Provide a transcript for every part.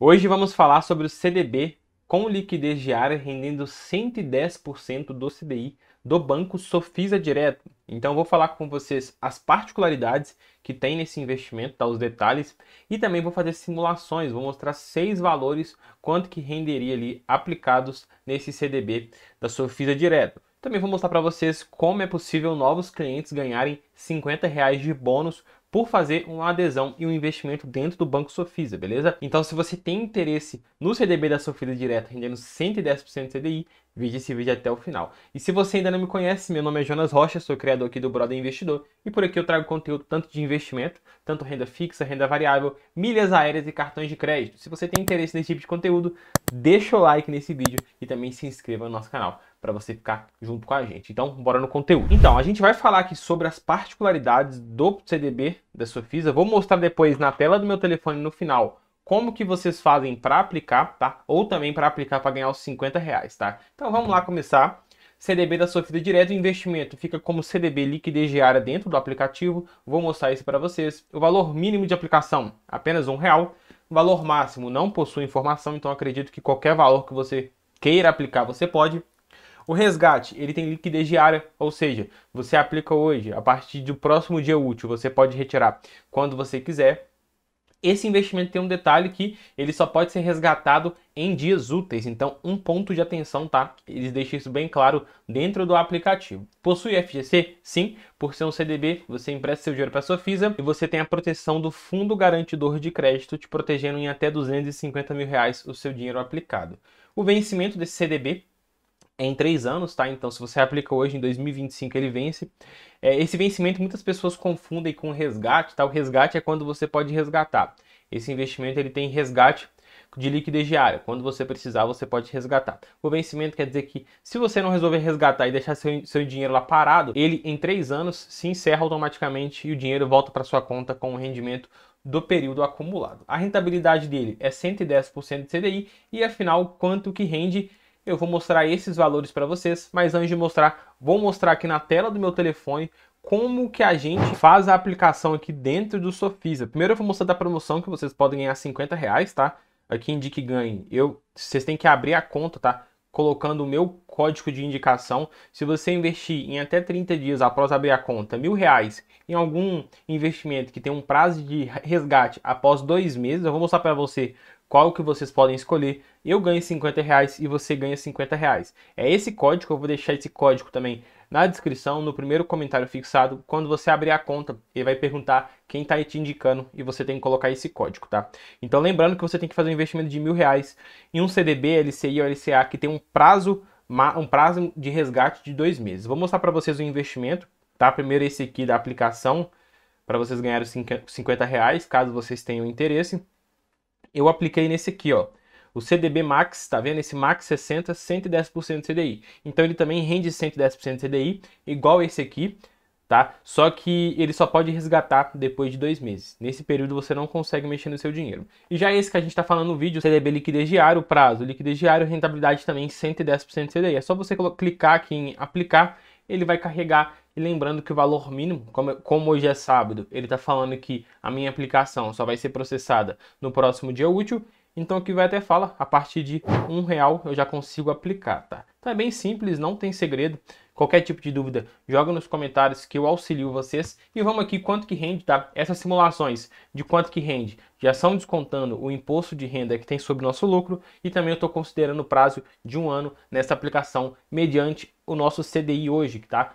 Hoje vamos falar sobre o CDB com liquidez diária rendendo 110% do CDI do banco Sofisa Direto. Então vou falar com vocês as particularidades que tem nesse investimento, tá, os detalhes, e também vou fazer simulações, vou mostrar seis valores quanto que renderia ali aplicados nesse CDB da Sofisa Direto. Também vou mostrar para vocês como é possível novos clientes ganharem 50 reais de bônus por fazer uma adesão e um investimento dentro do Banco Sofisa, beleza? Então, se você tem interesse no CDB da Sofisa Direta rendendo 110% CDI, veja esse vídeo até o final. E se você ainda não me conhece, meu nome é Jonas Rocha, sou criador aqui do Brother Investidor e por aqui eu trago conteúdo tanto de investimento, tanto renda fixa, renda variável, milhas aéreas e cartões de crédito. Se você tem interesse nesse tipo de conteúdo, deixa o like nesse vídeo e também se inscreva no nosso canal para você ficar junto com a gente. Então, bora no conteúdo. Então, a gente vai falar aqui sobre as particularidades do CDB da Sofisa. Vou mostrar depois na tela do meu telefone no final como que vocês fazem para aplicar, tá? Ou também para aplicar para ganhar os 50 reais, tá? Então, vamos lá começar. CDB da Sofisa Direto Investimento fica como CDB liquidez diária dentro do aplicativo. Vou mostrar isso para vocês. O valor mínimo de aplicação, apenas um real. O valor máximo não possui informação, então acredito que qualquer valor que você queira aplicar, você pode. O resgate, ele tem liquidez diária, ou seja, você aplica hoje, a partir do próximo dia útil, você pode retirar quando você quiser. Esse investimento tem um detalhe que ele só pode ser resgatado em dias úteis, então um ponto de atenção, tá? Eles deixam isso bem claro dentro do aplicativo. Possui FGC? Sim, por ser um CDB, você empresta seu dinheiro para sua FISA e você tem a proteção do Fundo Garantidor de Crédito, te protegendo em até 250 mil reais o seu dinheiro aplicado. O vencimento desse CDB em três anos, tá? Então, se você aplica hoje, em 2025 ele vence. É, esse vencimento muitas pessoas confundem com resgate, tá? O resgate é quando você pode resgatar. Esse investimento ele tem resgate de liquidez diária. Quando você precisar, você pode resgatar. O vencimento quer dizer que se você não resolver resgatar e deixar seu, seu dinheiro lá parado, ele em três anos se encerra automaticamente e o dinheiro volta para sua conta com o rendimento do período acumulado. A rentabilidade dele é 110% de CDI e afinal quanto que rende eu vou mostrar esses valores para vocês, mas antes de mostrar, vou mostrar aqui na tela do meu telefone como que a gente faz a aplicação aqui dentro do Sofisa. Primeiro eu vou mostrar da promoção que vocês podem ganhar 50 reais, tá? Aqui indique ganhe. Eu, vocês têm que abrir a conta, tá? Colocando o meu código de indicação. Se você investir em até 30 dias após abrir a conta, mil reais em algum investimento que tem um prazo de resgate após dois meses, eu vou mostrar para você qual que vocês podem escolher. Eu ganho 50 reais e você ganha 50 reais. É esse código, eu vou deixar esse código também na descrição, no primeiro comentário fixado. Quando você abrir a conta, ele vai perguntar quem está te indicando e você tem que colocar esse código, tá? Então lembrando que você tem que fazer um investimento de mil reais em um CDB, LCI ou LCA que tem um prazo, um prazo de resgate de dois meses. Vou mostrar para vocês o investimento, tá? Primeiro esse aqui da aplicação, para vocês ganharem 50 reais, caso vocês tenham interesse eu apliquei nesse aqui, ó. O CDB Max, tá vendo? Esse Max 60, 110% CDI. Então ele também rende 110% CDI, igual esse aqui, tá? Só que ele só pode resgatar depois de dois meses. Nesse período você não consegue mexer no seu dinheiro. E já esse que a gente está falando no vídeo, CDB liquidez diário, prazo liquidez diário, rentabilidade também 110% CDI. É só você clicar aqui em aplicar, ele vai carregar e lembrando que o valor mínimo, como, hoje é sábado, ele está falando que a minha aplicação só vai ser processada no próximo dia útil. Então aqui vai até fala, a partir de um real eu já consigo aplicar, tá? Então é bem simples, não tem segredo. Qualquer tipo de dúvida, joga nos comentários que eu auxilio vocês. E vamos aqui quanto que rende, tá? Essas simulações de quanto que rende já são descontando o imposto de renda que tem sobre o nosso lucro e também eu estou considerando o prazo de um ano nessa aplicação mediante o nosso CDI hoje, que tá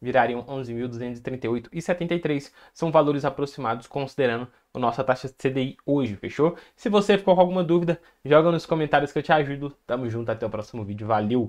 virariam 11.238,73. São valores aproximados considerando a nossa taxa de CDI hoje, fechou? Se você ficou com alguma dúvida, joga nos comentários que eu te ajudo. Tamo junto, até o próximo vídeo. Valeu!